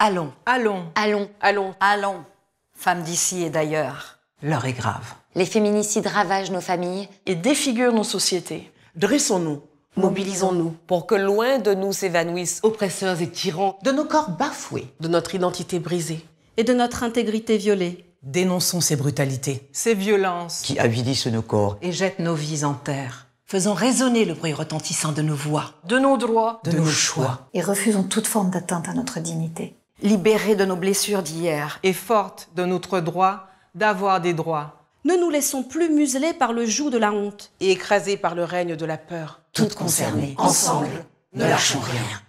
Allons. Allons. Allons. Allons. Allons. Femmes d'ici et d'ailleurs. L'heure est grave. Les féminicides ravagent nos familles. Et défigurent nos sociétés. Dressons-nous. Mobilisons-nous pour que loin de nous s'évanouissent oppresseurs et tyrans, de nos corps bafoués, de notre identité brisée et de notre intégrité violée. Dénonçons ces brutalités, ces violences qui avilissent nos corps et jettent nos vies en terre. Faisons résonner le bruit retentissant de nos voix, de nos droits, de, nos choix. Et refusons toute forme d'atteinte à notre dignité libérée de nos blessures d'hier et forte de notre droit d'avoir des droits. Ne nous laissons plus museler par le joug de la honte et écrasés par le règne de la peur. Toutes concernées, ensemble, ne lâchons rien.